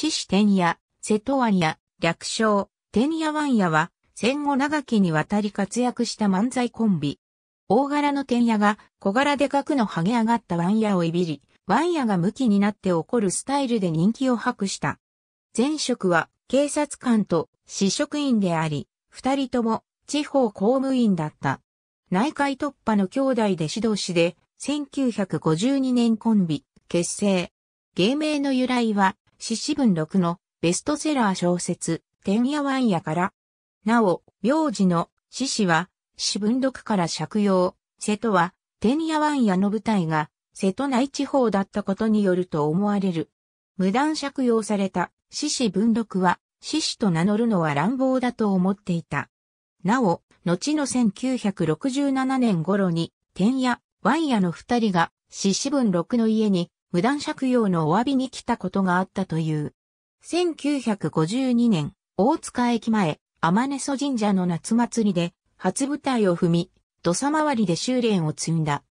獅子天野、瀬戸湾野、略称、天野湾野は、戦後長きにわたり活躍した漫才コンビ。大柄の天野が小柄で角の剥げ上がった湾野をいびり、湾野が向きになって起こるスタイルで人気を博した。前職は警察官と市職員であり、二人とも地方公務員だった。内海突破の兄弟で指導士で、1952年コンビ、結成。芸名の由来は、詩詩文録のベストセラー小説、天夜湾夜から。なお、名字の詩詩は、詩文録から借用、瀬戸は、天夜湾夜の舞台が、瀬戸内地方だったことによると思われる。無断借用された、獅子文録は、獅子と名乗るのは乱暴だと思っていた。なお、後の1967年頃に、天夜、ワン夜の二人が、獅子文録の家に無断借用のお詫びに来たことがあったという。1952年、大塚駅前、天根蘇神社の夏祭りで、初舞台を踏み、土佐回りで修練を積んだ。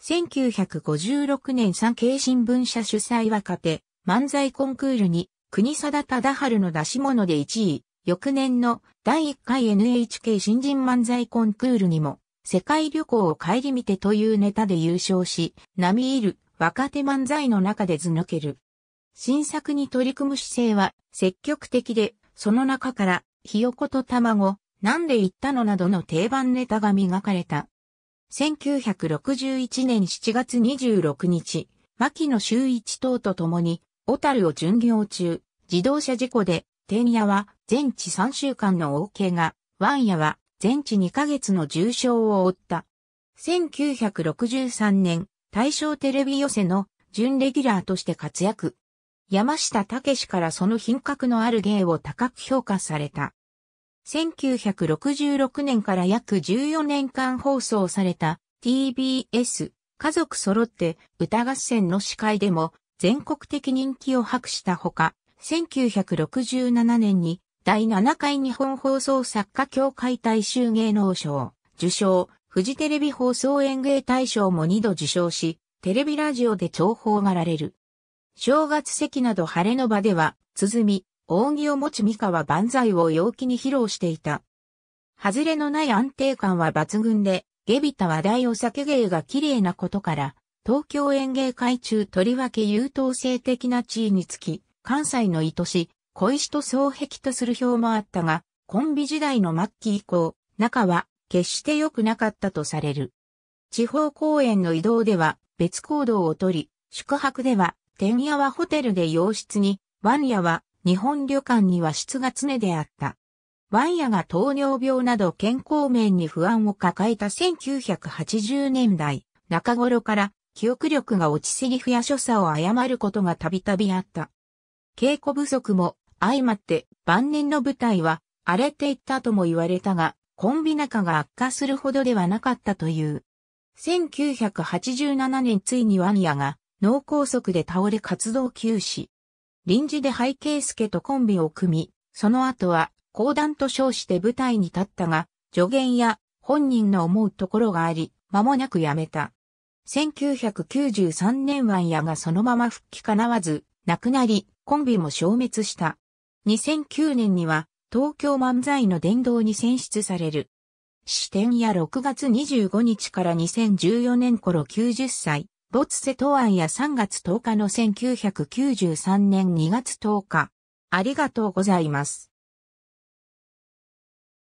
1956年産経新聞社主催若手、漫才コンクールに、国貞忠春の出し物で1位、翌年の第1回 NHK 新人漫才コンクールにも、世界旅行を帰り見てというネタで優勝し、並みいる若手漫才の中で図抜ける。新作に取り組む姿勢は積極的で、その中から、ひよこと卵、なんで言ったのなどの定番ネタが磨かれた。1961年7月26日、牧野修一等と共に、小樽を巡業中、自動車事故で、天夜は全治3週間の大怪我、ワン夜は全治2ヶ月の重傷を負った。1963年、大正テレビ寄せの準レギュラーとして活躍。山下武からその品格のある芸を高く評価された。1966年から約14年間放送された TBS 家族揃って歌合戦の司会でも全国的人気を博したほか、1967年に第7回日本放送作家協会大衆芸能賞受賞、フジテレビ放送演芸大賞も2度受賞し、テレビラジオで重宝がられる。正月席など晴れの場では、鼓、扇を持ち三河万歳を陽気に披露していた。外れのない安定感は抜群で、下びた話題を酒芸が綺麗なことから、東京演芸会中とりわけ優等生的な地位につき、関西の愛し、小石と双璧とする表もあったが、コンビ時代の末期以降、中は決して良くなかったとされる。地方公演の移動では別行動をとり、宿泊では、天夜はホテルで洋室に、ワンヤは日本旅館には室が常であった。ワンヤが糖尿病など健康面に不安を抱えた1980年代中頃から記憶力が落ちすぎフや所作を誤ることがたびたびあった。稽古不足も相まって晩年の舞台は荒れていったとも言われたが、コンビ仲が悪化するほどではなかったという。1987年ついにワニアが脳梗塞で倒れ活動休止。臨時で背景助とコンビを組み、その後は講談と称して舞台に立ったが、助言や本人の思うところがあり、間もなく辞めた。1993年ワンヤがそのまま復帰かなわず、亡くなり、コンビも消滅した。2009年には、東京漫才の殿堂に選出される。視点や6月25日から2014年頃90歳、没瀬アンや3月10日の1993年2月10日。ありがとうございます。